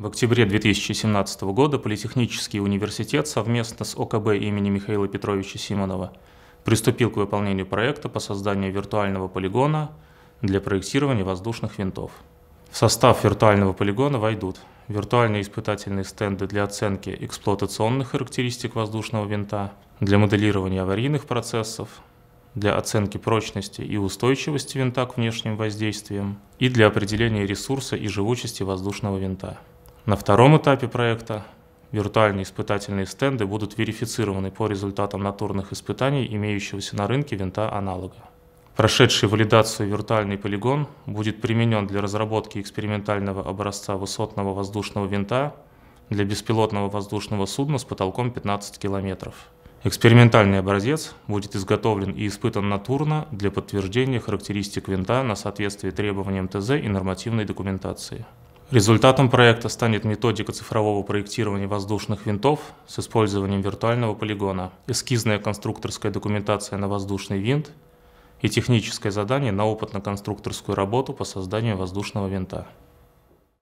В октябре 2017 года Политехнический университет совместно с ОКБ имени Михаила Петровича Симонова приступил к выполнению проекта по созданию виртуального полигона для проектирования воздушных винтов. В состав виртуального полигона войдут виртуальные испытательные стенды для оценки эксплуатационных характеристик воздушного винта, для моделирования аварийных процессов, для оценки прочности и устойчивости винта к внешним воздействиям и для определения ресурса и живучести воздушного винта. На втором этапе проекта виртуальные испытательные стенды будут верифицированы по результатам натурных испытаний имеющегося на рынке винта аналога. Прошедший валидацию виртуальный полигон будет применен для разработки экспериментального образца высотного воздушного винта для беспилотного воздушного судна с потолком 15 км. Экспериментальный образец будет изготовлен и испытан натурно для подтверждения характеристик винта на соответствие требованиям ТЗ и нормативной документации. Результатом проекта станет методика цифрового проектирования воздушных винтов с использованием виртуального полигона, эскизная конструкторская документация на воздушный винт и техническое задание на опытно-конструкторскую работу по созданию воздушного винта.